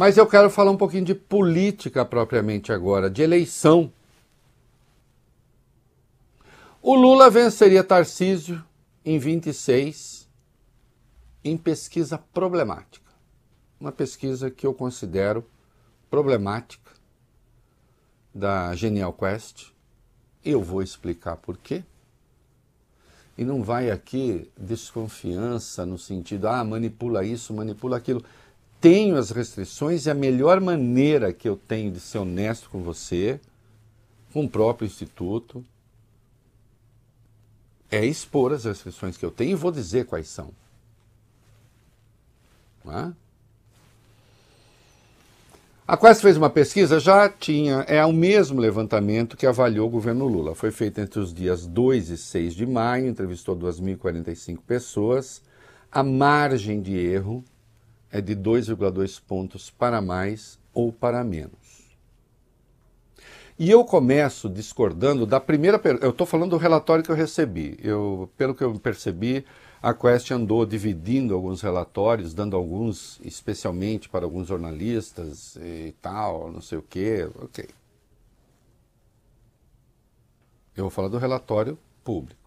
Mas eu quero falar um pouquinho de política propriamente agora, de eleição. O Lula venceria Tarcísio em 26 em pesquisa problemática. Uma pesquisa que eu considero problemática da Genial Quest. Eu vou explicar por quê. E não vai aqui desconfiança no sentido, ah, manipula isso, manipula aquilo tenho as restrições e a melhor maneira que eu tenho de ser honesto com você, com o próprio instituto, é expor as restrições que eu tenho e vou dizer quais são. É? A Quest fez uma pesquisa, já tinha, é o mesmo levantamento que avaliou o governo Lula. Foi feito entre os dias 2 e 6 de maio, entrevistou 2.045 pessoas. A margem de erro é de 2,2 pontos para mais ou para menos. E eu começo discordando da primeira. Eu estou falando do relatório que eu recebi. Eu, pelo que eu percebi, a Quest andou dividindo alguns relatórios, dando alguns especialmente para alguns jornalistas e tal, não sei o quê. Ok. Eu vou falar do relatório público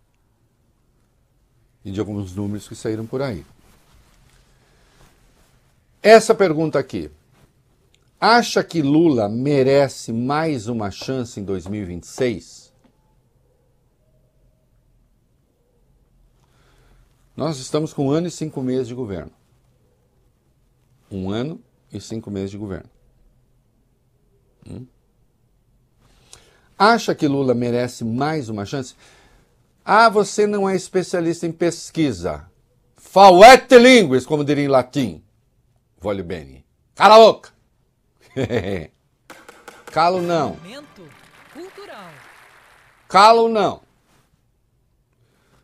e de alguns números que saíram por aí. Essa pergunta aqui. Acha que Lula merece mais uma chance em 2026? Nós estamos com um ano e cinco meses de governo. Um ano e cinco meses de governo. Hum? Acha que Lula merece mais uma chance? Ah, você não é especialista em pesquisa. Fauete linguis, como diria em latim. Voglio Beni, Cala a boca! Calo não. Calo não.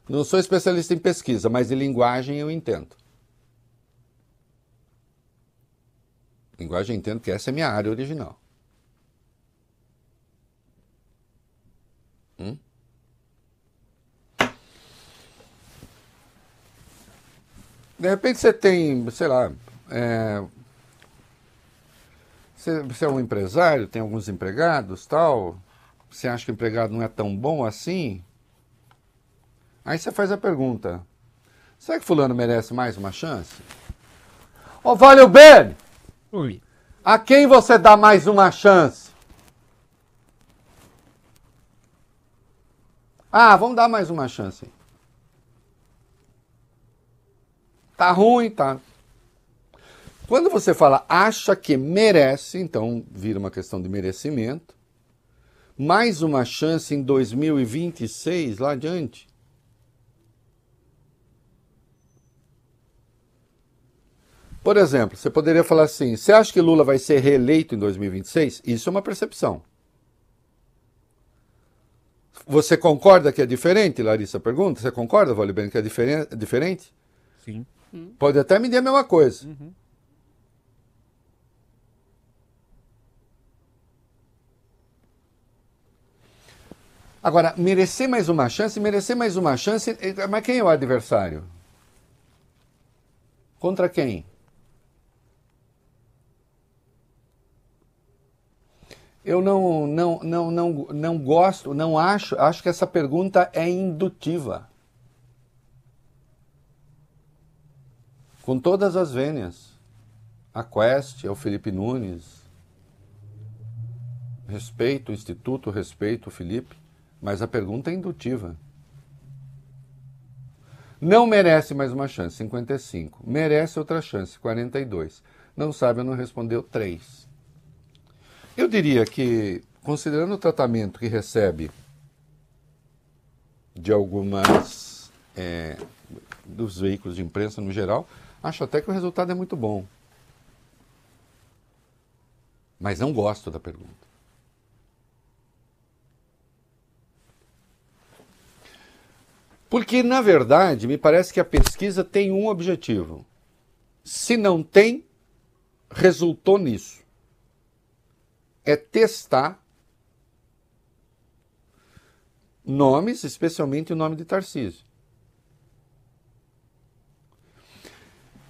Não sou especialista em pesquisa, mas de linguagem eu entendo. Linguagem eu entendo que essa é minha área original. Hum? De repente você tem, sei lá, é, você, você, é um empresário, tem alguns empregados, tal. Você acha que o empregado não é tão bom assim? Aí você faz a pergunta: será que fulano merece mais uma chance? Ô, valeu Vale Ben! Oi. A quem você dá mais uma chance? Ah, vamos dar mais uma chance. Tá ruim, tá, quando você fala acha que merece, então vira uma questão de merecimento. Mais uma chance em 2026, lá adiante. Por exemplo, você poderia falar assim: você acha que Lula vai ser reeleito em 2026? Isso é uma percepção. Você concorda que é diferente, Larissa pergunta? Você concorda, Vale Bene, que é diferente? Sim. Hum. Pode até me dizer a mesma coisa. Uhum. Agora, merecer mais uma chance, merecer mais uma chance, eh, mas quem é o adversário? Contra quem? Eu não, não, não, não, não gosto, não acho, acho que essa pergunta é indutiva. Com todas as vênias. A Quest, é o Felipe Nunes. Respeito o Instituto, respeito o Felipe. Mas a pergunta é indutiva. Não merece mais uma chance, 55. Merece outra chance, 42. Não sabe ou não respondeu, 3. Eu diria que, considerando o tratamento que recebe de algumas. É, dos veículos de imprensa no geral, acho até que o resultado é muito bom. Mas não gosto da pergunta. Porque, na verdade, me parece que a pesquisa tem um objetivo. Se não tem, resultou nisso. É testar nomes, especialmente o nome de Tarcísio.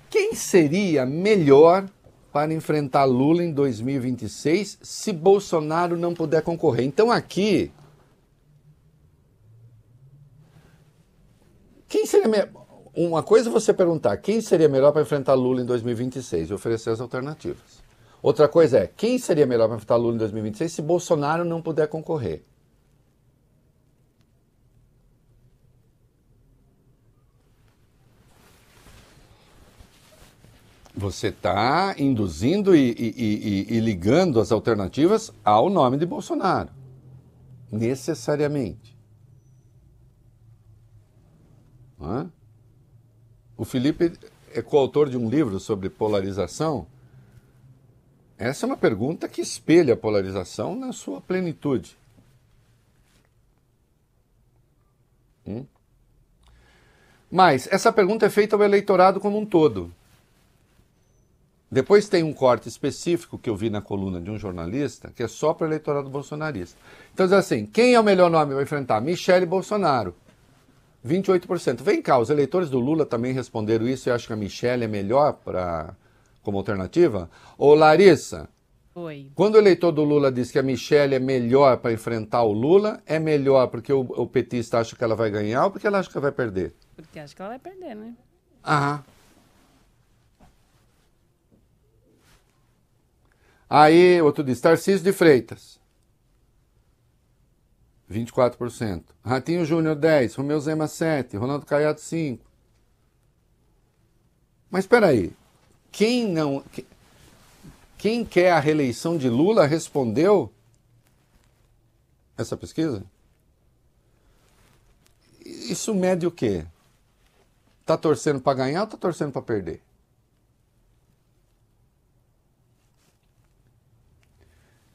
Quem seria melhor para enfrentar Lula em 2026 se Bolsonaro não puder concorrer? Então aqui Quem seria me... Uma coisa é você perguntar quem seria melhor para enfrentar Lula em 2026 e oferecer as alternativas. Outra coisa é quem seria melhor para enfrentar Lula em 2026 se Bolsonaro não puder concorrer. Você está induzindo e, e, e, e ligando as alternativas ao nome de Bolsonaro. Necessariamente. O Felipe é coautor de um livro sobre polarização. Essa é uma pergunta que espelha a polarização na sua plenitude. Hum? Mas essa pergunta é feita ao eleitorado como um todo. Depois tem um corte específico que eu vi na coluna de um jornalista, que é só para o eleitorado bolsonarista. Então diz assim: quem é o melhor nome para enfrentar? Michele Bolsonaro. 28%. Vem cá, os eleitores do Lula também responderam isso e acham que a Michelle é melhor para como alternativa? Ô Larissa, Oi. quando o eleitor do Lula diz que a Michelle é melhor para enfrentar o Lula, é melhor porque o, o, petista acha que ela vai ganhar ou porque ela acha que vai perder? Porque acha que ela vai perder, né? Ah. Aí, outro diz, Tarcísio de Freitas. 24%. Ratinho Júnior, 10%. Romeu Zema, 7%. Ronaldo Caiado, 5%. Mas espera aí. Quem não... Quem quer a reeleição de Lula respondeu essa pesquisa? Isso mede o quê? Tá torcendo para ganhar ou tá torcendo para perder?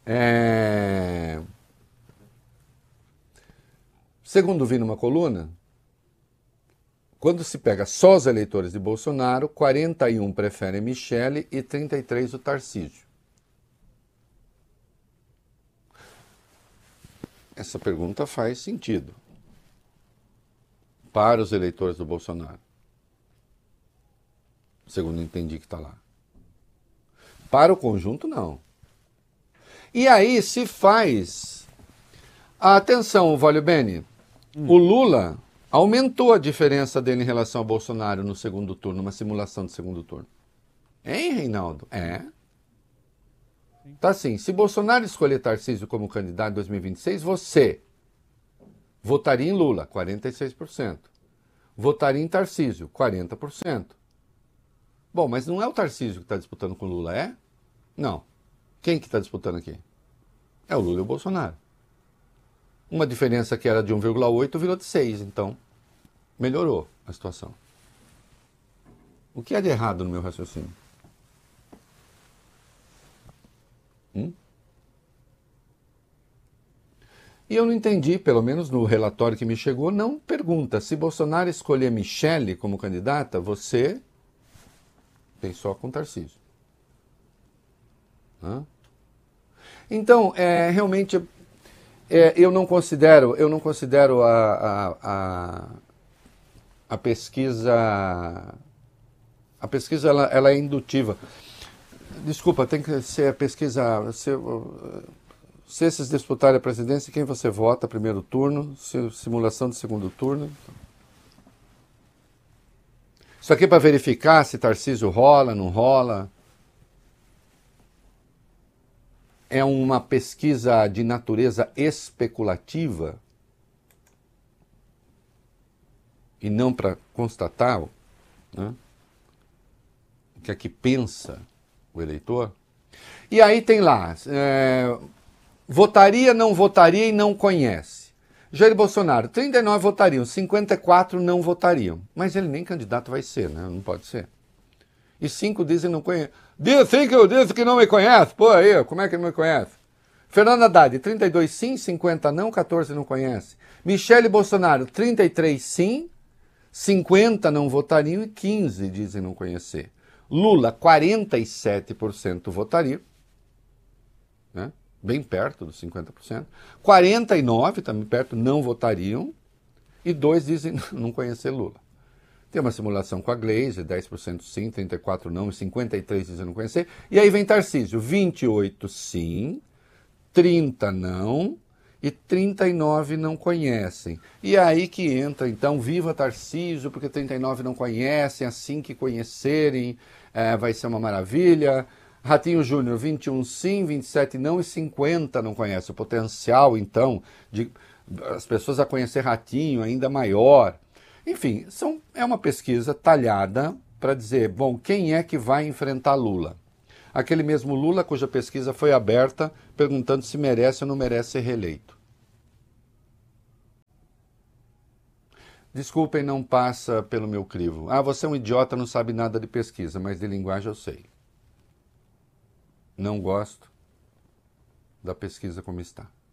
É... Segundo vi numa coluna, quando se pega só os eleitores de Bolsonaro, 41 preferem Michele e 33 o Tarcísio. Essa pergunta faz sentido para os eleitores do Bolsonaro. Segundo entendi que está lá. Para o conjunto, não. E aí se faz. Atenção, Valio Bene. Hum. O Lula aumentou a diferença dele em relação ao Bolsonaro no segundo turno, uma simulação de segundo turno. Hein, Reinaldo? É. Tá assim, se Bolsonaro escolher Tarcísio como candidato em 2026, você votaria em Lula, 46%. Votaria em Tarcísio, 40%. Bom, mas não é o Tarcísio que está disputando com o Lula, é? Não. Quem que está disputando aqui? É o Lula e o Bolsonaro. Uma diferença que era de 1,8 virou de 6, então melhorou a situação. O que é de errado no meu raciocínio? Hum? E eu não entendi, pelo menos no relatório que me chegou, não pergunta. Se Bolsonaro escolher Michele como candidata, você pensou com Tarcísio. Hã? Então, é, realmente é, eu não considero, eu não considero a, a, a, a pesquisa. A pesquisa ela, ela, é indutiva. Desculpa, tem que ser a pesquisa. Se, se esses disputarem a presidência, quem você vota primeiro turno, simulação de segundo turno. Isso aqui é para verificar se Tarcísio rola, não rola, é uma pesquisa de natureza especulativa e não para constatar né, o que é que pensa o eleitor. E aí tem lá, é, votaria, não votaria e não conhece. Jair Bolsonaro, 39 votariam, 54 não votariam. Mas ele nem candidato vai ser, né? Não pode ser. E cinco dizem não conhece. Diz sim que eu disse que não me conhece. Pô, aí, como é que não me conhece? Fernanda Haddad, 32 sim, 50 não, 14 não conhece. Michele Bolsonaro, 33 sim, 50 não votariam e 15 dizem não conhecer. Lula, 47% votariam, né? bem perto dos 50%. 49% também perto não votariam e 2 dizem não conhecer Lula. Tem uma simulação com a Glaze, 10% sim, 34% não e 53% dizendo conhecer. E aí vem Tarcísio, 28% sim, 30% não e 39 não conhecem. E é aí que entra, então, viva Tarcísio, porque 39 não conhecem, assim que conhecerem é, vai ser uma maravilha. Ratinho Júnior, 21 sim, 27 não e 50 não conhecem. O potencial, então, de as pessoas a conhecer Ratinho ainda maior. Enfim, são, é uma pesquisa talhada para dizer, bom, quem é que vai enfrentar Lula? Aquele mesmo Lula cuja pesquisa foi aberta perguntando se merece ou não merece ser reeleito. Desculpem, não passa pelo meu crivo. Ah, você é um idiota, não sabe nada de pesquisa, mas de linguagem eu sei. Não gosto da pesquisa como está.